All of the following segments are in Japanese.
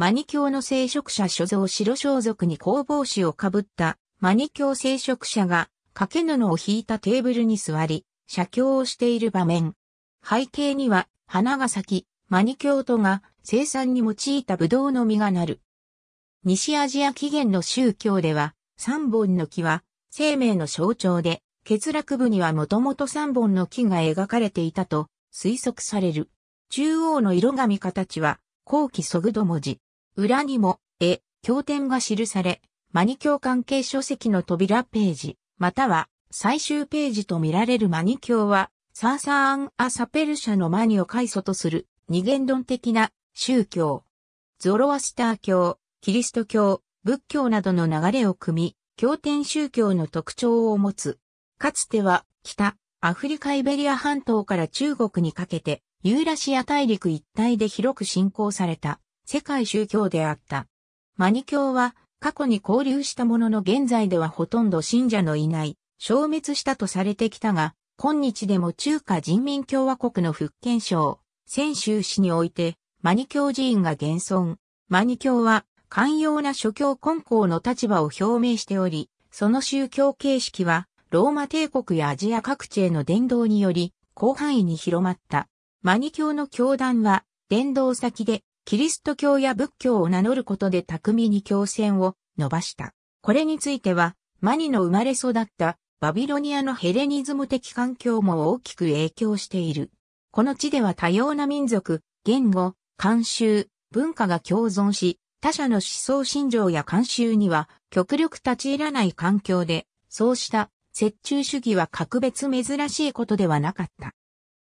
マニ教の聖職者所蔵白装束に工房紙をかぶったマニ教聖職者が掛け布を引いたテーブルに座り、写経をしている場面。背景には花が咲き、マニ教徒が生産に用いたブドウの実がなる。西アジア起源の宗教では、三本の木は生命の象徴で、欠落部にはもともと三本の木が描かれていたと推測される。中央の色紙形は後期ソグド文字。裏にも、絵、経典が記され、マニ教関係書籍の扉ページ、または最終ページと見られるマニ教は、サーサーン・ア・サペル社のマニを開祖とする二元論的な宗教。ゾロアスター教、キリスト教、仏教などの流れを組み、経典宗教の特徴を持つ。かつては、北、アフリカイベリア半島から中国にかけて、ユーラシア大陸一帯で広く信仰された。世界宗教であった。マニ教は過去に交流したものの現在ではほとんど信者のいない、消滅したとされてきたが、今日でも中華人民共和国の福建省、泉州市において、マニ教寺院が現存。マニ教は、寛容な諸教根校の立場を表明しており、その宗教形式は、ローマ帝国やアジア各地への伝道により、広範囲に広まった。マニ教の教団は、伝道先でキリスト教や仏教を名乗ることで巧みに強戦を伸ばした。これについては、マニの生まれ育ったバビロニアのヘレニズム的環境も大きく影響している。この地では多様な民族、言語、慣習、文化が共存し、他者の思想信条や慣習には極力立ち入らない環境で、そうした折衷主義は格別珍しいことではなかった。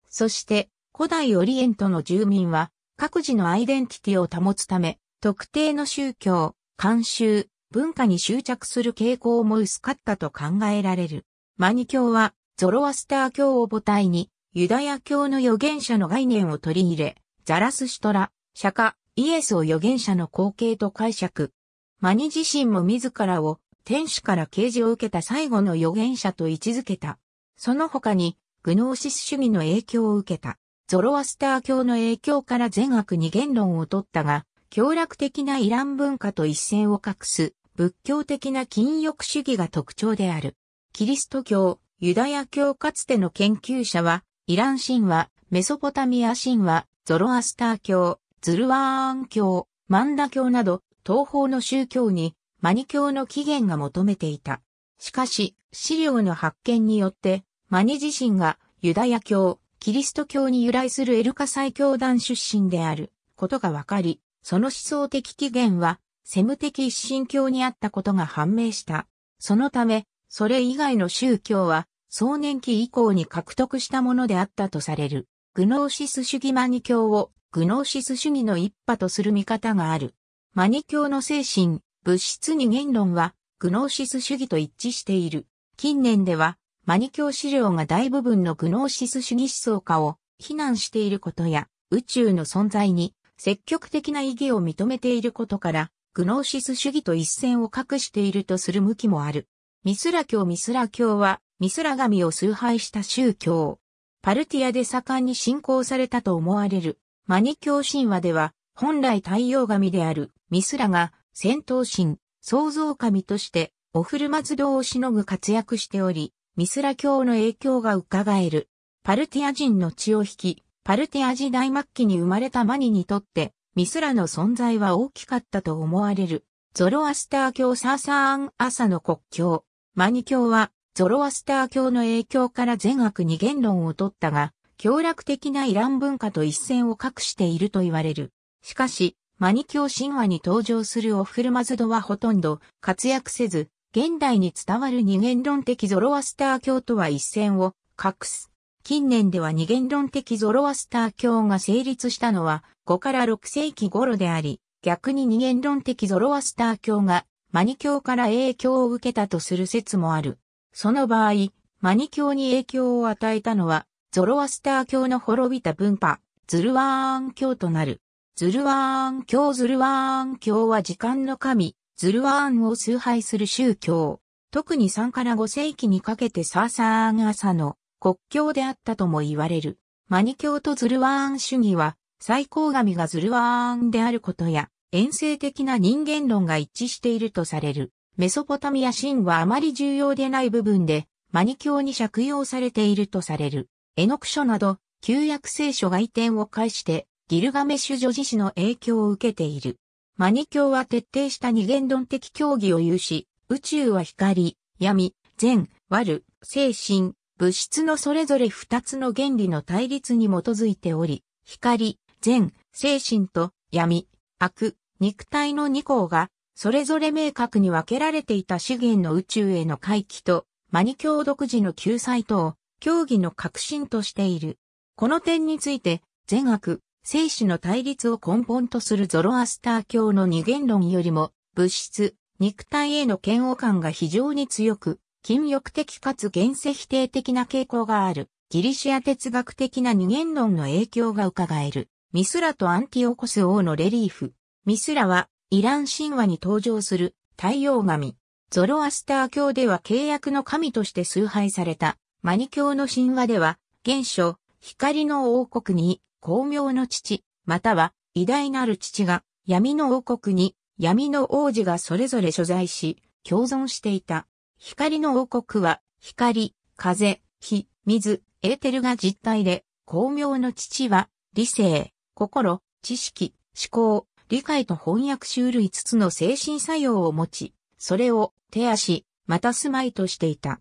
そして、古代オリエントの住民は各自のアイデンティティを保つため、特定の宗教、慣習、文化に執着する傾向も薄かったと考えられる。マニ教は、ゾロアスター教を母体に、ユダヤ教の預言者の概念を取り入れ、ザラスシュトラ、釈迦、イエスを預言者の後継と解釈。マニ自身も自らを、天使から啓示を受けた最後の預言者と位置づけた。その他に、グノーシス主義の影響を受けた。ゾロアスター教の影響から善悪に言論を取ったが、強楽的なイラン文化と一線を画す仏教的な禁欲主義が特徴である。キリスト教、ユダヤ教かつての研究者は、イラン神話、メソポタミア神話、ゾロアスター教、ズルワーン教、マンダ教など、東方の宗教に、マニ教の起源が求めていた。しかし、資料の発見によって、マニ自身がユダヤ教、キリスト教に由来するエルカサイ教団出身であることがわかり、その思想的起源は、セム的一神教にあったことが判明した。そのため、それ以外の宗教は、壮年期以降に獲得したものであったとされる、グノーシス主義マニ教を、グノーシス主義の一派とする見方がある。マニ教の精神、物質に言論は、グノーシス主義と一致している。近年では、マニキョ資料が大部分のグノーシス主義思想家を非難していることや、宇宙の存在に積極的な意義を認めていることから、グノーシス主義と一線を画しているとする向きもある。ミスラ教ミスラ教は、ミスラ神を崇拝した宗教。パルティアで盛んに信仰されたと思われる。マニ教神話では、本来太陽神であるミスラが戦闘神、創造神として、お古松堂をしのぐ活躍しており、ミスラ教の影響が伺える。パルティア人の血を引き、パルティア時代末期に生まれたマニにとって、ミスラの存在は大きかったと思われる。ゾロアスター教サーサーン・アサの国教。マニ教は、ゾロアスター教の影響から善悪に言論を取ったが、強楽的なイラン文化と一線を画していると言われる。しかし、マニ教神話に登場するオフルマズドはほとんど活躍せず、現代に伝わる二元論的ゾロアスター教とは一線を画す。近年では二元論的ゾロアスター教が成立したのは5から6世紀頃であり、逆に二元論的ゾロアスター教がマニ教から影響を受けたとする説もある。その場合、マニ教に影響を与えたのは、ゾロアスター教の滅びた分派、ズルワーン教となる。ズルワーン教ズルワーン教は時間の神、ズルワーンを崇拝する宗教。特に3から5世紀にかけてサーサーン朝の国境であったとも言われる。マニ教とズルワーン主義は、最高神がズルワーンであることや、遠征的な人間論が一致しているとされる。メソポタミア神はあまり重要でない部分で、マニ教に借用されているとされる。エノク書など、旧約聖書が移転を介して、ギルガメシュ女子史の影響を受けている。マニ教は徹底した二元論的教義を有し、宇宙は光、闇、善、悪、精神、物質のそれぞれ二つの原理の対立に基づいており、光、善、精神と闇、悪、肉体の二項が、それぞれ明確に分けられていた資源の宇宙への回帰と、マニ教独自の救済等、教義の核心としている。この点について、善悪、生死の対立を根本とするゾロアスター教の二元論よりも、物質、肉体への嫌悪感が非常に強く、禁欲的かつ現世否定的な傾向がある、ギリシア哲学的な二元論の影響が伺える、ミスラとアンティオコス王のレリーフ。ミスラは、イラン神話に登場する太陽神。ゾロアスター教では契約の神として崇拝された。マニ教の神話では、原初、光の王国に巧妙の父、または偉大なる父が闇の王国に闇の王子がそれぞれ所在し、共存していた。光の王国は光、風、火、水、エーテルが実体で、巧妙の父は理性、心、知識、思考、理解と翻訳し種る5つの精神作用を持ち、それを手足、また住まいとしていた。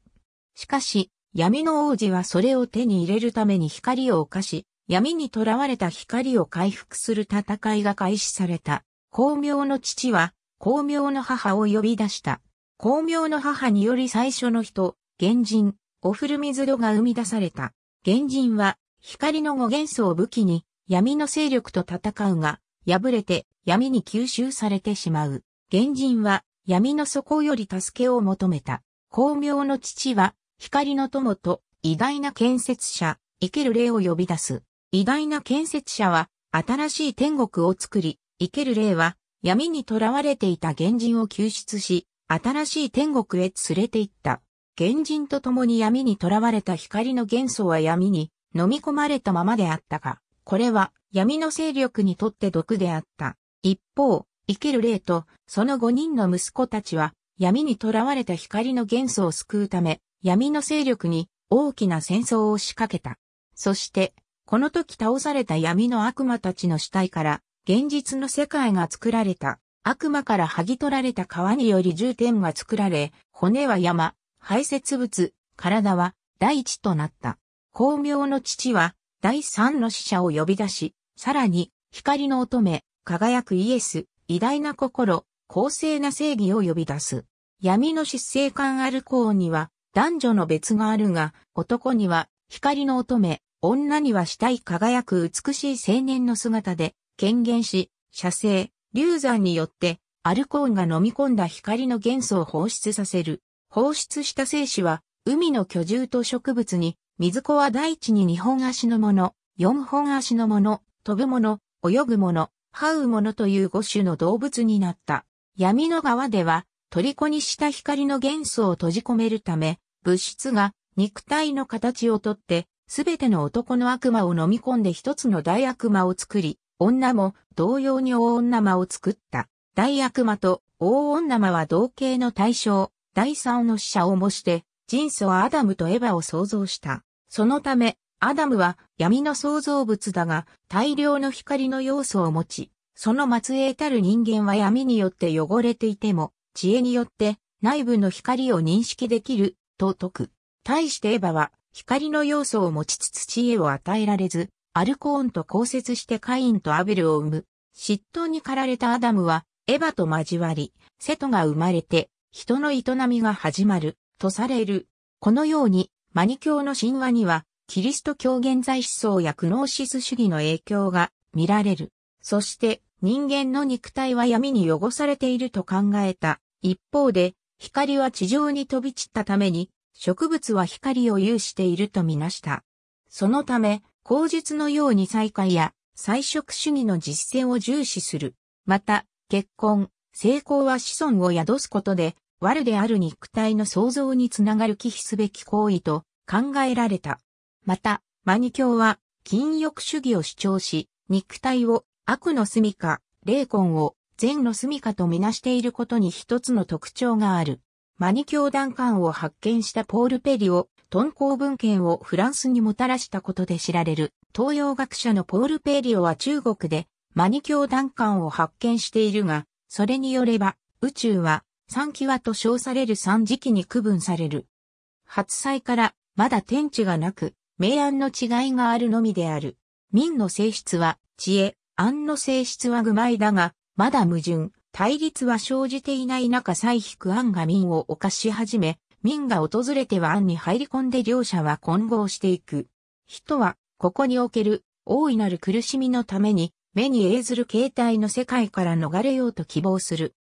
しかし、闇の王子はそれを手に入れるために光を犯し、闇に囚われた光を回復する戦いが開始された。光明の父は、光明の母を呼び出した。光明の母により最初の人、原人、オフルミズドが生み出された。原人は、光の五元素を武器に、闇の勢力と戦うが、破れて闇に吸収されてしまう。原人は、闇の底より助けを求めた。光明の父は、光の友と、偉大な建設者、生ける霊を呼び出す。偉大な建設者は新しい天国を作り、生ける霊は闇に囚われていた原人を救出し、新しい天国へ連れて行った。原人と共に闇に囚われた光の元素は闇に飲み込まれたままであったが、これは闇の勢力にとって毒であった。一方、生ける霊とその五人の息子たちは闇に囚われた光の元素を救うため、闇の勢力に大きな戦争を仕掛けた。そして、この時倒された闇の悪魔たちの死体から、現実の世界が作られた。悪魔から剥ぎ取られた皮により重点が作られ、骨は山、排泄物、体は大地となった。光明の父は第三の死者を呼び出し、さらに光の乙女、輝くイエス、偉大な心、公正な正義を呼び出す。闇の失勢感ある子には男女の別があるが、男には光の乙女、女にはしたい輝く美しい青年の姿で、権限し、射精、流産によって、アルコーンが飲み込んだ光の元素を放出させる。放出した精子は、海の居住と植物に、水子は大地に2本足のもの、4本足のもの、飛ぶもの、泳ぐもの、這うものという5種の動物になった。闇の川では、虜にした光の元素を閉じ込めるため、物質が肉体の形をとってすべての男の悪魔を飲み込んで一つの大悪魔を作り、女も同様に大女魔を作った。大悪魔と大女魔は同型の対象、第三の使者を模して、人祖はアダムとエヴァを創造した。そのため、アダムは闇の創造物だが、大量の光の要素を持ち、その末裔たる人間は闇によって汚れていても、知恵によって内部の光を認識できる、と説く。対してエヴァは、光の要素を持ちつつ知恵を与えられず、アルコーンと交接してカインとアベルを生む。嫉妬に駆られたアダムは、エヴァと交わり、瀬戸が生まれて、人の営みが始まる、とされる。このように、マニ教の神話には、キリスト教現在思想やクノーシス主義の影響が見られる。そして、人間の肉体は闇に汚されていると考えた。一方で、光は地上に飛び散ったために、植物は光を有しているとみなした。そのため、口実のように再会や再食主義の実践を重視する。また、結婚、成功は子孫を宿すことで、悪である肉体の創造につながる忌避すべき行為と考えられた。また、マニ教は禁欲主義を主張し、肉体を悪の住みか、霊魂を善の住みかとみなしていることに一つの特徴がある。マニ教団館を発見したポール・ペリオ、敦煌文献をフランスにもたらしたことで知られる、東洋学者のポール・ペリオは中国で、マニ教団館を発見しているが、それによれば、宇宙は、三期はと称される三時期に区分される。発災から、まだ天地がなく、明暗の違いがあるのみである。民の性質は、知恵、暗の性質は愚昧だが、まだ矛盾、対立は生じていない中再引く案が民を犯し始め、民が訪れては案に入り込んで両者は混合していく。人は、ここにおける、大いなる苦しみのために、目に映ずる形態の世界から逃れようと希望する。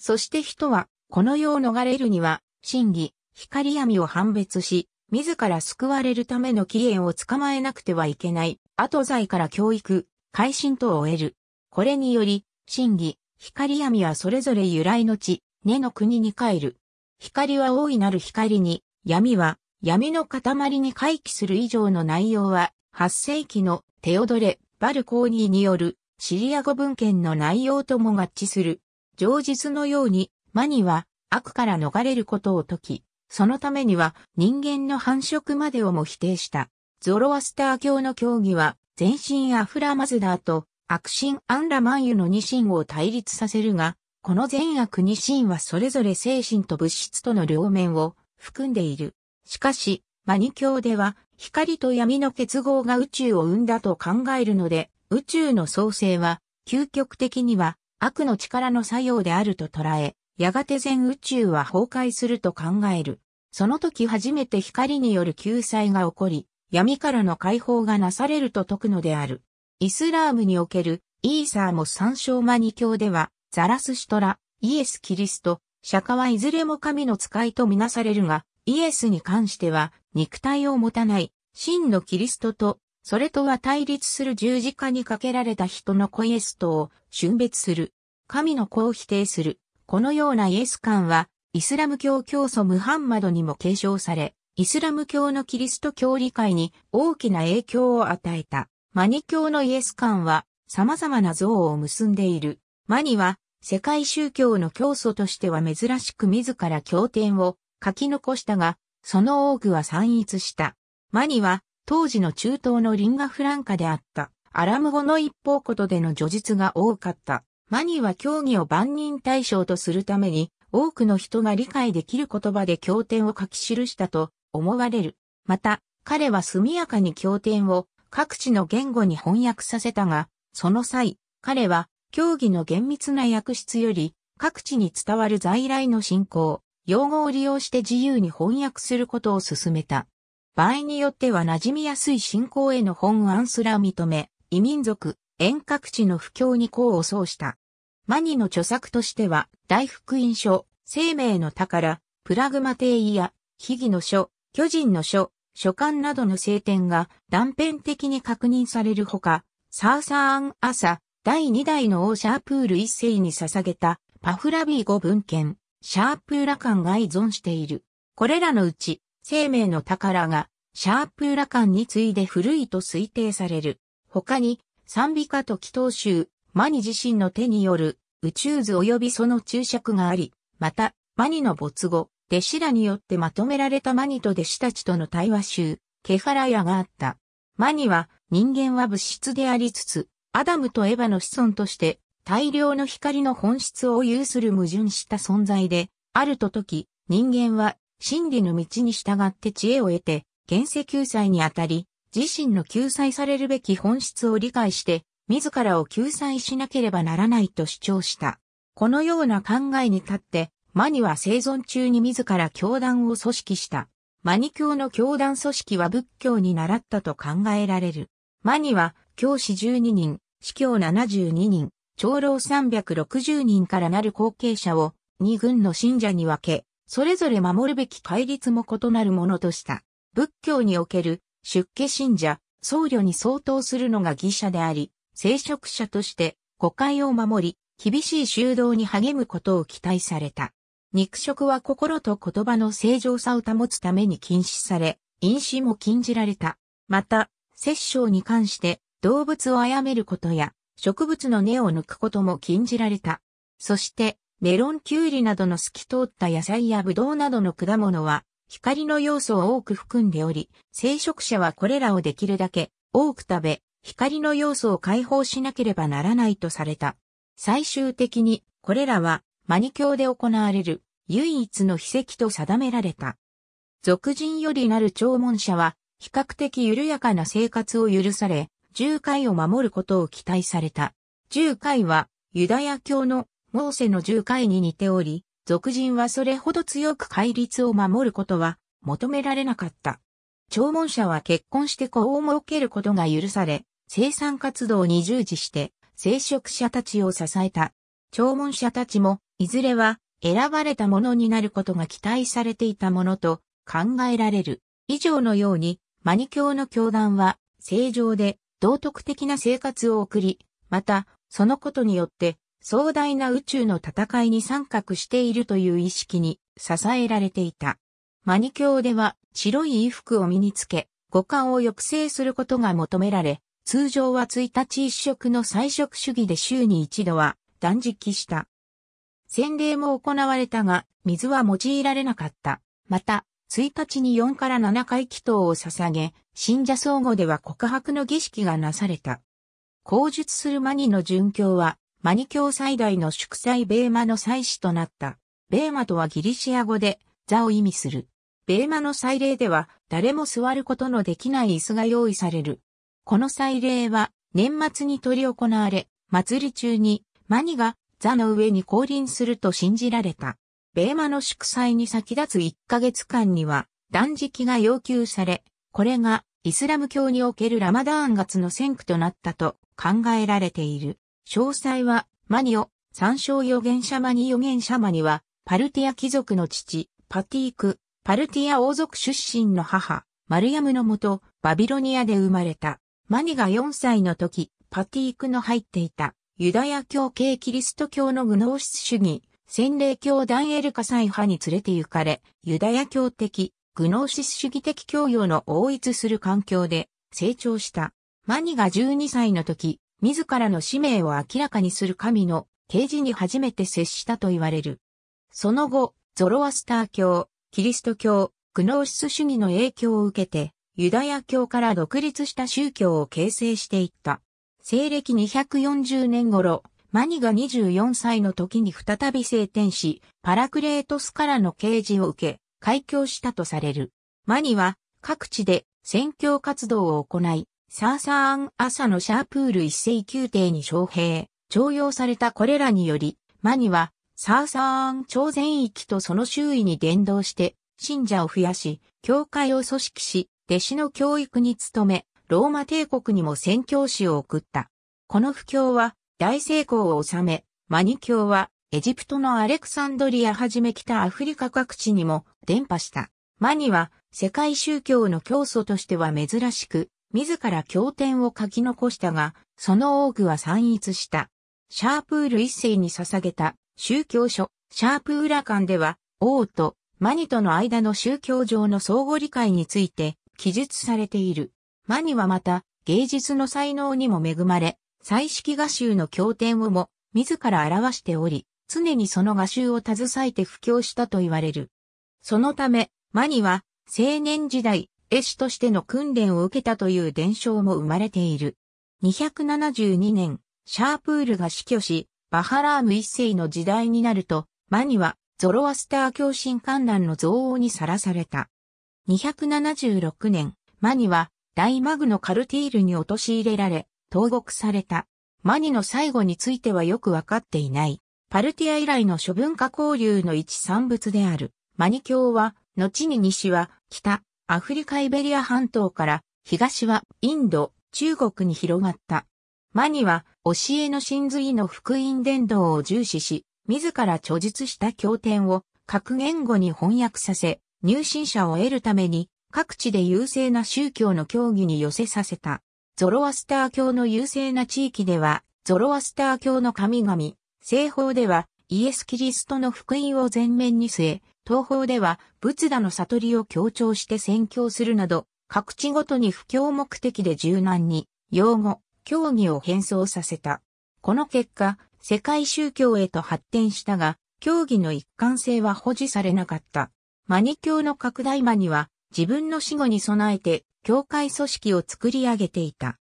そして人は、この世を逃れるには、真理、光闇を判別し、自ら救われるための起源を捕まえなくてはいけない、後罪から教育、改心とを得る。これにより、真理、光闇はそれぞれ由来の地、根の国に帰る。光は大いなる光に、闇は闇の塊に回帰する以上の内容は、8世紀のテオドレ・バルコーニーによるシリア語文献の内容とも合致する。常日のように、マニは悪から逃れることを解き、そのためには人間の繁殖までをも否定した。ゾロアスター教の教義は、全身アフラマズダーと悪神アンラマンユの二神を対立させるが、この善悪二神はそれぞれ精神と物質との両面を含んでいる。しかし、マニ教では光と闇の結合が宇宙を生んだと考えるので、宇宙の創生は究極的には悪の力の作用であると捉え、やがて全宇宙は崩壊すると考える。その時初めて光による救済が起こり、闇からの解放がなされると説くのである。イスラームにおけるイーサーも参照マニ教では、ザラスシュトラ、イエス・キリスト、釈迦はいずれも神の使いとみなされるが、イエスに関しては、肉体を持たない、真のキリストと、それとは対立する十字架にかけられた人の子イエスとを、峻別する。神の子を否定する。このようなイエス感は、イスラム教教祖ムハンマドにも継承され、イスラム教のキリスト教理解に大きな影響を与えた。マニ教のイエス観は様々な像を結んでいる。マニは世界宗教の教祖としては珍しく自ら経典を書き残したが、その多くは散逸した。マニは当時の中東のリンガフランカであった。アラム語の一方ことでの叙述が多かった。マニは教義を万人対象とするために、多くの人が理解できる言葉で経典を書き記したと思われる。また、彼は速やかに経典を各地の言語に翻訳させたが、その際、彼は、競技の厳密な訳質より、各地に伝わる在来の信仰、用語を利用して自由に翻訳することを進めた。場合によっては馴染みやすい信仰への本案すら認め、異民族、遠隔地の不況に功を奏した。マニの著作としては、大福音書、生命の宝、プラグマ定義や、秘技の書、巨人の書、書簡などの聖典が断片的に確認されるほか、サーサーンアサ、第2代の王シャープール一世に捧げたパフラビー語文献、シャープーラ館が依存している。これらのうち、生命の宝がシャープーラ館に次いで古いと推定される。他に、賛美歌と祈祷集、マニ自身の手による宇宙図及びその注釈があり、また、マニの没後、弟子らによってまとめられたマニと弟子たちとの対話集、ケハラヤがあった。マニは、人間は物質でありつつ、アダムとエヴァの子孫として、大量の光の本質を有する矛盾した存在で、あるとき、人間は真理の道に従って知恵を得て、現世救済にあたり、自身の救済されるべき本質を理解して、自らを救済しなければならないと主張した。このような考えに立って、マニは生存中に自ら教団を組織した。マニ教の教団組織は仏教に習ったと考えられる。マニは教師12人、司教72人、長老360人からなる後継者を2軍の信者に分け、それぞれ守るべき戒律も異なるものとした。仏教における出家信者、僧侶に相当するのが義者であり、聖職者として誤解を守り、厳しい修道に励むことを期待された。肉食は心と言葉の正常さを保つために禁止され、飲酒も禁じられた。また、殺生に関して動物を殺めることや植物の根を抜くことも禁じられた。そして、メロンキュウリなどの透き通った野菜やブドウなどの果物は、光の要素を多く含んでおり、聖職者はこれらをできるだけ多く食べ、光の要素を解放しなければならないとされた。最終的に、これらは、マニ教で行われる唯一の秘跡と定められた。俗人よりなる弔問者は、比較的緩やかな生活を許され、十戒を守ることを期待された。十戒は、ユダヤ教のモーセの十戒に似ており、俗人はそれほど強く戒律を守ることは求められなかった。弔問者は結婚して子を設けることが許され、生産活動に従事して、聖職者たちを支えた。弔問者たちも、いずれは選ばれたものになることが期待されていたものと考えられる。以上のように、マニ教の教団は、正常で道徳的な生活を送り、また、そのことによって、壮大な宇宙の戦いに参画しているという意識に支えられていた。マニ教では白い衣服を身につけ、五感を抑制することが求められ、通常は1日一食の菜食主義で週に一度は断食した。洗礼も行われたが、水は用いられなかった。また、1日に4から7回祈祷を捧げ、信者相互では告白の儀式がなされた。口述するマニの殉教は、マニ教最大の祝祭ベーマの祭祀となった。ベーマとはギリシア語で、座を意味する。ベーマの祭礼では、誰も座ることのできない椅子が用意される。この祭礼は、年末に取り行われ、祭り中に、マニが座の上に降臨すると信じられた。ベーマの祝祭に先立つ1ヶ月間には断食が要求され、これがイスラム教におけるラマダーン月の先駆となったと考えられている。詳細はマニオ、参照予言者マニ予言者マニは、パルティア貴族の父、パティーク、パルティア王族出身の母、マルヤムのもと、バビロニアで生まれた。マニが4歳の時、パティークの入っていたユダヤ教系キリスト教のグノーシス主義、洗礼教ダンエル火災派に連れて行かれ、ユダヤ教的、グノーシス主義的教養の応一する環境で成長した。マニが12歳の時、自らの使命を明らかにする神の啓示に初めて接したと言われる。その後、ゾロアスター教、キリスト教、グノーシス主義の影響を受けて、ユダヤ教から独立した宗教を形成していった。西暦240年頃、マニが24歳の時に再び聖天使、パラクレートスからの啓示を受け、開教したとされる。マニは各地で宣教活動を行い、サーサーン朝のシャープール一世宮廷に招聘、徴用されたこれらにより、マニはサーサーン朝全域とその周囲に伝道して、信者を増やし、教会を組織し、弟子の教育に努め、ローマ帝国にも宣教師を送った。この布教は大成功を収め、マニ教はエジプトのアレクサンドリアはじめ北アフリカ各地にも伝播した。マニは世界宗教の教祖としては珍しく、自ら経典を書き残したが、その多くは散逸した。シャープール一世に捧げた宗教書、シャープーラ館では、王とマニとの間の宗教上の相互理解について記述されている。マニはまた、芸術の才能にも恵まれ、彩色画集の経典をも、自ら表しており、常にその画集を携えて布教したと言われる。そのため、マニは、青年時代、絵師としての訓練を受けたという伝承も生まれている。272年、シャープールが死去し、バハラーム一世の時代になると、マニは、ゾロアスター教神観覧の憎悪にさらされた。276年、マニは、大マグのカルティールに陥れられ、投獄された。マニの最後についてはよくわかっていない。パルティア以来の諸文化交流の一産物である。マニ教は、後に西は北、アフリカイベリア半島から東はインド、中国に広がった。マニは教えの真髄の福音伝道を重視し、自ら著述した経典を各言語に翻訳させ、入信者を得るために各地で優勢な宗教の教義に寄せさせた。ゾロアスター教の優勢な地域では、ゾロアスター教の神々、西方ではイエス・キリストの福音を前面に据え、東方では仏陀の悟りを強調して宣教するなど、各地ごとに布教目的で柔軟に、用語、教義を変装させた。この結果、世界宗教へと発展したが、教義の一貫性は保持されなかった。マニ教の拡大間には、自分の死後に備えて教会組織を作り上げていた。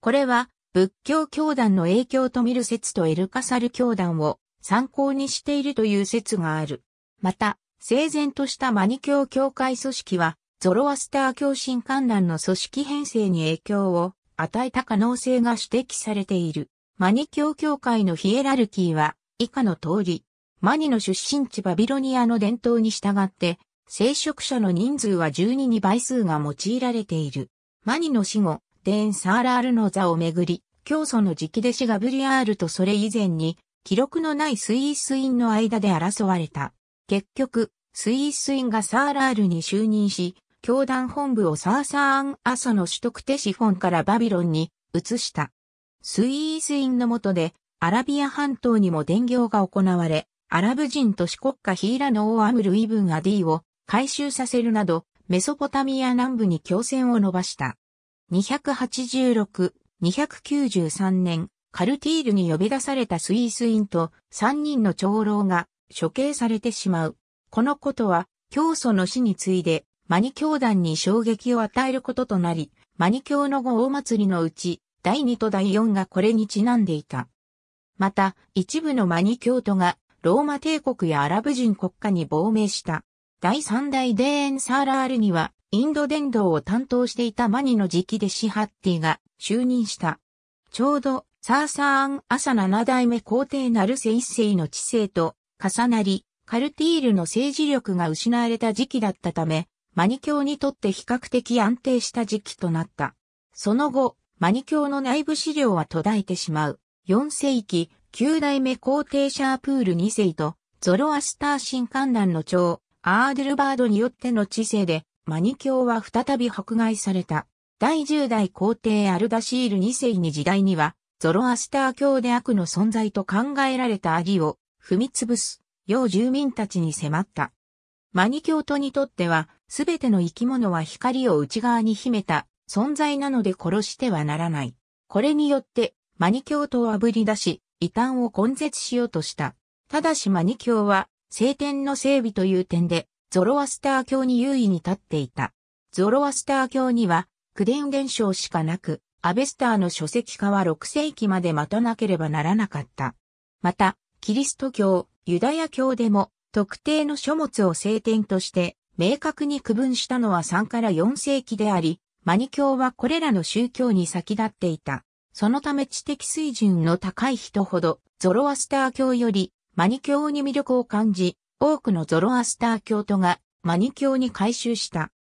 これは仏教教団の影響と見る説とエルカサル教団を参考にしているという説がある。また、整然としたマニ教教会組織は、ゾロアスター教神観覧の組織編成に影響を与えた可能性が指摘されている。マニ教教会のヒエラルキーは以下の通り、マニの出身地バビロニアの伝統に従って聖職者の人数は12に倍数が用いられている。マニの死後、デーン・サーラールの座をめぐり、教祖の直弟子ガブリアールとそれ以前に、記録のないスイースインの間で争われた。結局、スイースインがサーラールに就任し、教団本部をサーサーン・アソの取得テシフォンからバビロンに移した。スイースインの下で、アラビア半島にも伝行が行われ、アラブ人都市国家ヒーラノ・オアムルイブンアディを回収させるなど、メソポタミア南部に強戦を伸ばした。286、293年、カルティールに呼び出されたスイースインと3人の長老が処刑されてしまう。このことは、教祖の死に次いで、マニ教団に衝撃を与えることとなり、マニ教の後大祭りのうち、第2と第4がこれにちなんでいた。また、一部のマニ教徒が、ローマ帝国やアラブ人国家に亡命した。第三代デーエンサーラールには、インド伝道を担当していたマニの直弟子ハッティが就任した。ちょうど、サーサーン朝七代目皇帝ナルセ一世の知性と重なり、カルティールの政治力が失われた時期だったため、マニ教にとって比較的安定した時期となった。その後、マニ教の内部資料は途絶えてしまう。4世紀、9代目皇帝シャープール2世と、ゾロアスター新観覧の長、アーデルバードによっての知性で、マニキョは再び迫害された。第10代皇帝アルダシール2世に時代には、ゾロアスター教で悪の存在と考えられたアギを踏み潰す、要住民たちに迫った。マニキョトにとっては、すべての生き物は光を内側に秘めた存在なので殺してはならない。これによって、マニキョトを炙り出し、異端を根絶しようとした。ただしマニキョは、聖典の整備という点で、ゾロアスター教に優位に立っていた。ゾロアスター教には、クデン伝承しかなく、アベスターの書籍化は6世紀まで待たなければならなかった。また、キリスト教、ユダヤ教でも、特定の書物を聖典として、明確に区分したのは3から4世紀であり、マニ教はこれらの宗教に先立っていた。そのため知的水準の高い人ほど、ゾロアスター教よりマニ教に魅力を感じ、多くのゾロアスター教徒がマニ教に改修した。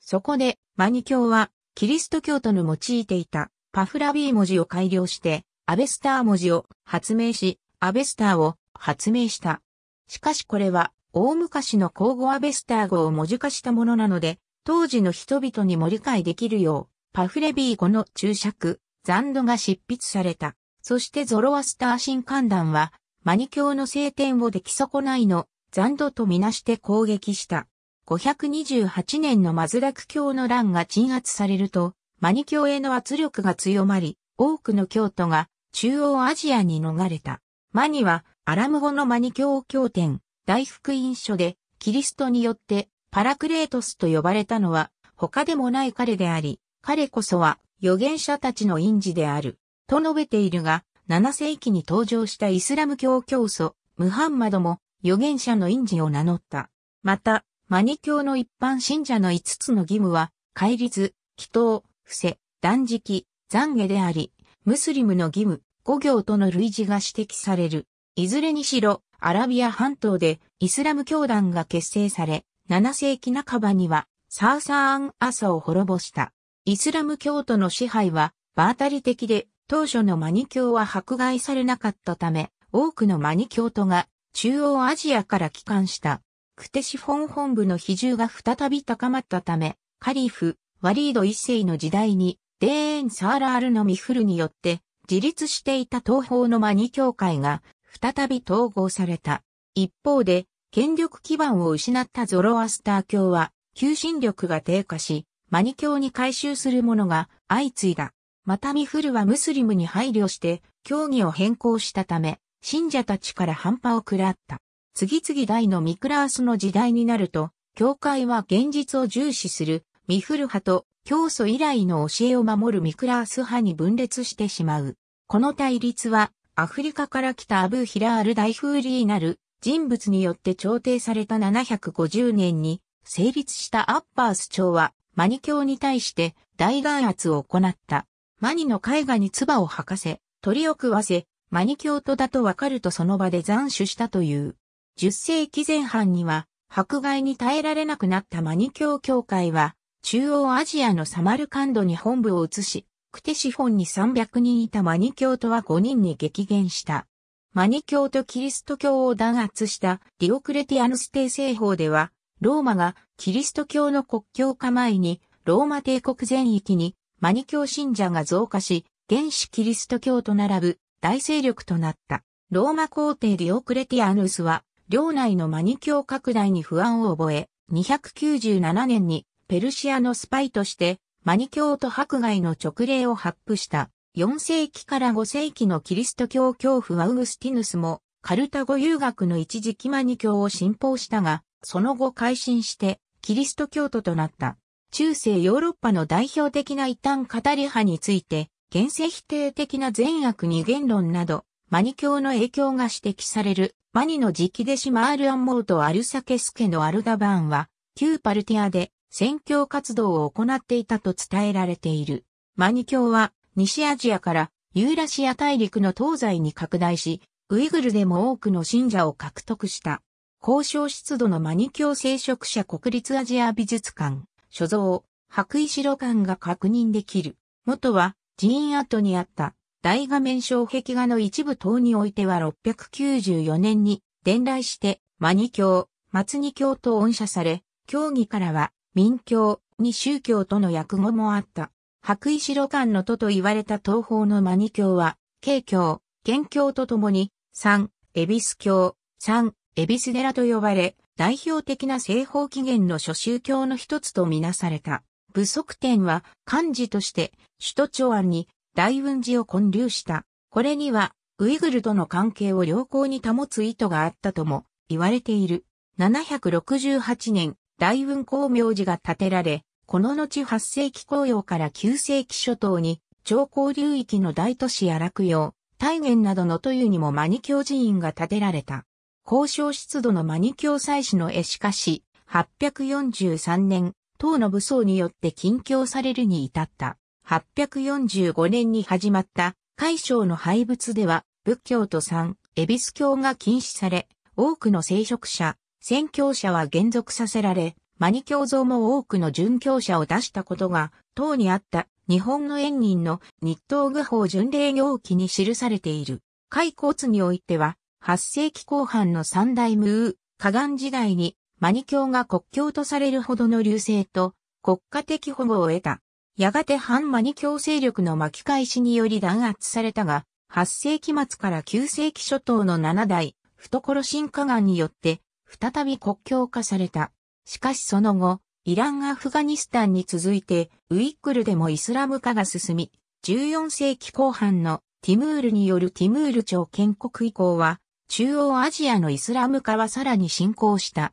そこで、マニ教は、キリスト教徒の用いていたパフラビー文字を改良して、アベスター文字を発明し、アベスターを発明した。しかしこれは、大昔の口語アベスター語を文字化したものなので、当時の人々にも理解できるよう、パフレビー語の注釈、残土が執筆された。そしてゾロアスター新刊団は、マニ教の聖典を出来損ないの残土とみなして攻撃した。528年のマズラク教の乱が鎮圧されると、マニ教への圧力が強まり、多くの教徒が中央アジアに逃れた。マニはアラム語のマニ教教典、大福音書でキリストによってパラクレートスと呼ばれたのは他でもない彼であり、彼こそは預言者たちの印字である、と述べているが、7世紀に登場したイスラム教教祖、ムハンマドも預言者の印字を名乗った。また、マニ教の一般信者の5つの義務は、戒律、祈祷、伏せ、断食、懺悔であり、ムスリムの義務、五行との類似が指摘される。いずれにしろ、アラビア半島でイスラム教団が結成され、7世紀半ばにはサーサーン・アサを滅ぼした。イスラム教徒の支配は場当たり的で当初のマニキョーは迫害されなかったため、多くのマニキョーとが中央アジアから帰還した。クテシフォン本部の比重が再び高まったため、カリフ、ワリード一世の時代に、デーン・サーラールのミフルによって、自立していた東方のマニ教会が、再び統合された。一方で、権力基盤を失ったゾロアスター教は、求心力が低下し、マニ教に改修する者が相次いだ。またミフルはムスリムに配慮して教義を変更したため、信者たちから反端を喰らった。次々大のミクラースの時代になると、教会は現実を重視するミフル派と教祖以来の教えを守るミクラース派に分裂してしまう。この対立はアフリカから来たアブーヒラール大風リーなる人物によって調停された750年に成立したアッパース朝はマニ教に対して大弾圧を行った。マニの絵画に唾を吐かせ、鳥を食わせ、マニ教徒だとわかるとその場で斬首したという。10世紀前半には、迫害に耐えられなくなったマニ教協会は、中央アジアのサマルカンドに本部を移し、クテシフォンに300人いたマニ教徒は5人に激減した。マニ教とキリスト教を弾圧したディオクレティアヌス帝政法では、ローマがキリスト教の国境構えに、ローマ帝国全域にマニ教信者が増加し、原始キリスト教と並ぶ大勢力となった。ローマ皇帝ディオクレティアヌスは、領内のマニ教拡大に不安を覚え、297年にペルシアのスパイとして、マニ教と迫害の直令を発布した。4世紀から5世紀のキリスト教教父アウグスティヌスも、カルタゴ遊学の一時期マニ教を信奉したが、その後改心して、キリスト教徒となった。中世ヨーロッパの代表的な異端語り派について、現世否定的な善悪二元論など、マニ教の影響が指摘される、マニの直弟子マール・アンモート・アルサケスケのアルダバーンは、旧パルティアで宣教活動を行っていたと伝えられている。マニ教は、西アジアからユーラシア大陸の東西に拡大し、ウイグルでも多くの信者を獲得した。交渉出土のマニ教聖職者国立アジア美術館。所蔵、白衣路館が確認できる。元は寺院跡にあった大画面障壁画の一部等においては694年に伝来してマニ教、松二教と恩赦され、教義からは民教に宗教との訳語もあった。白衣路館の都と言われた東方のマニ教は、慶教、元教とともに、三、恵比ス教、三、恵比寿寺と呼ばれ、代表的な西方起源の諸宗教の一つとみなされた。武則天は漢字として首都長安に大雲寺を建立した。これにはウイグルとの関係を良好に保つ意図があったとも言われている。768年、大雲光明寺が建てられ、この後8世紀紅葉から9世紀初頭に、長江流域の大都市や落葉、大元などの都湯にもマニ教寺院が建てられた。交渉出土のマニキョ祭祀の絵しかし、843年、唐の武装によって禁教されるに至った。845年に始まった海省の廃仏では、仏教と三、恵比寿教が禁止され、多くの聖職者、宣教者は減俗させられ、マニ教像も多くの殉教者を出したことが、唐にあった日本の縁人の日東愚法巡礼行記に記されている。交通においては、8世紀後半の三大ムー、河岸時代にマニ教が国教とされるほどの流星と国家的保護を得た。やがて反マニ教勢力の巻き返しにより弾圧されたが、8世紀末から9世紀初頭の7代、懐新河岸によって、再び国境化された。しかしその後、イラン・アフガニスタンに続いて、ウィックルでもイスラム化が進み、14世紀後半のティムールによるティムール朝建国以降は、中央アジアのイスラム化はさらに進行した。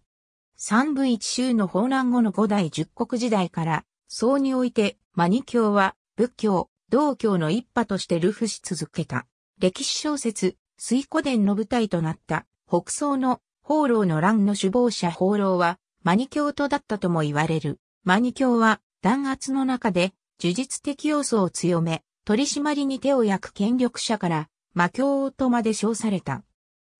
三部一州の法乱後の五代十国時代から、宋において、マニ教は、仏教、道教の一派として流布し続けた。歴史小説、水古伝の舞台となった、北宋の、放浪の乱の首謀者放浪は、マニ教徒だったとも言われる。マニ教は、弾圧の中で、呪術的要素を強め、取り締まりに手を焼く権力者から、魔教とまで称された。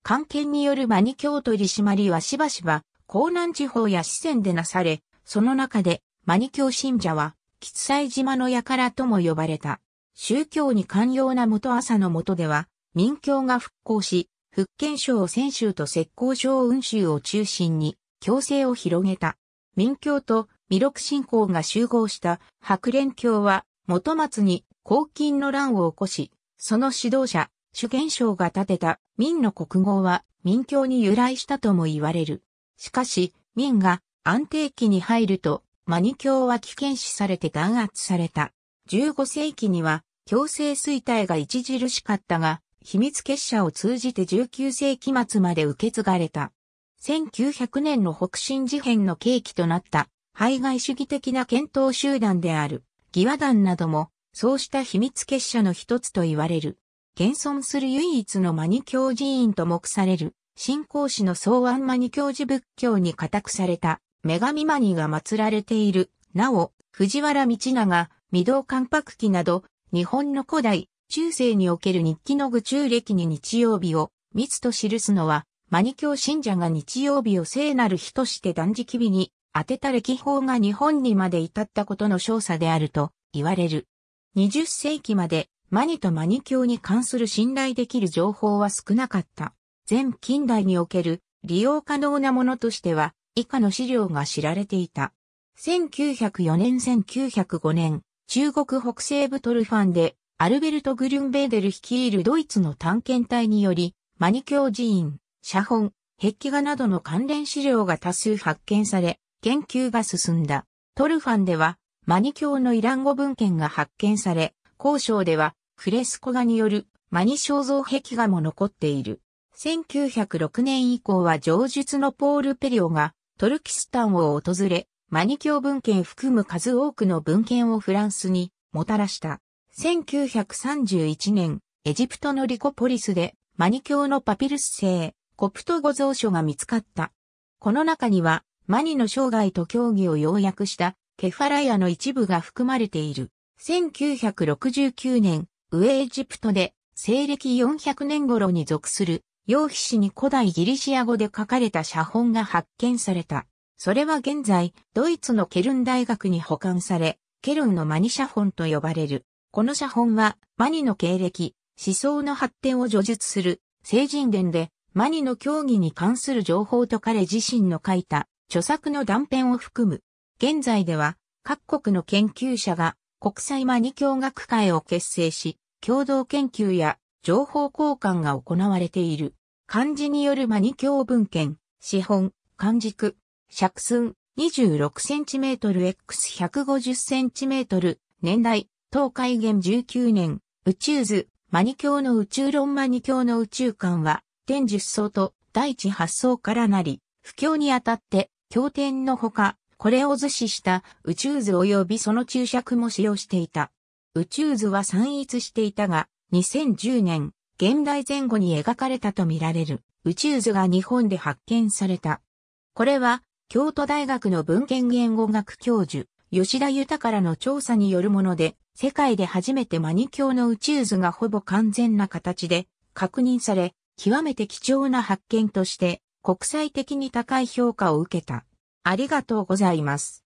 関係によるマニ教取締りはしばしば、江南地方や四川でなされ、その中で、マニ教信者は、吉彩島の輩とも呼ばれた。宗教に寛容な元朝の下では、民教が復興し、福建省泉州と石膏省雲州を中心に、共生を広げた。民教と弥勒信仰が集合した白蓮教は、元松に黄金の乱を起こし、その指導者、主元璋が建てた明の国号は民教に由来したとも言われる。しかし、民が安定期に入ると、マニ教は危険視されて弾圧された。15世紀には強制衰退が著しかったが、秘密結社を通じて19世紀末まで受け継がれた。1900年の北進事変の契機となった排外主義的な検討集団である義和団などもそうした秘密結社の一つと言われる。現存する唯一のマニ教寺院と目される、信仰師の草案マニ教寺仏教に固くされた、女神マニが祀られている。なお、藤原道長、御堂関白記など、日本の古代、中世における日記の具中歴に日曜日を、密と記すのは、マニ教信者が日曜日を聖なる日として断食日に当てた歴法が日本にまで至ったことの少佐であると言われる。20世紀までマニとマニ教に関する信頼できる情報は少なかった。全近代における利用可能なものとしては、以下の資料が知られていた。1904年1905年、中国北西部トルファンで、アルベルト・グリュンベーデル率いるドイツの探検隊により、マニ教寺院、写本、壁画などの関連資料が多数発見され、研究が進んだ。トルファンでは、マニ教のイラン語文献が発見され、交渉では、クレスコ画によるマニ肖像壁画も残っている。1906年以降は上述のポール・ペリオがトルキスタンを訪れ、マニ教文献含む数多くの文献をフランスにもたらした。1931年、エジプトのリコポリスでマニ教のパピルス製、コプト語蔵書が見つかった。この中には、マニの生涯と教義を要約したケファラヤの一部が含まれている。1969年、上エジプトで、西暦400年頃に属する、洋皮紙に古代ギリシア語で書かれた写本が発見された。それは現在、ドイツのケルン大学に保管され、ケルンのマニ写本と呼ばれる。この写本は、マニの経歴、思想の発展を叙述する、聖人伝で、マニの教義に関する情報と彼自身の書いた、著作の断片を含む。現在では、各国の研究者が、国際マニ教学会を結成し、共同研究や情報交換が行われている。漢字によるマニ教文献、資本、漢軸、尺寸、2 6 c m x 1 5 0 c m 年代、東海元19年、宇宙図、マニ教の宇宙論マニ教の宇宙観は、天十層と大地八層からなり、不況にあたって、経典のほか、これを図示した宇宙図及びその注釈も使用していた。宇宙図は散逸していたが、2010年、現代前後に描かれたとみられる宇宙図が日本で発見された。これは、京都大学の文献言語学教授、吉田豊からの調査によるもので、世界で初めてマニキュの宇宙図がほぼ完全な形で確認され、極めて貴重な発見として国際的に高い評価を受けた。ありがとうございます。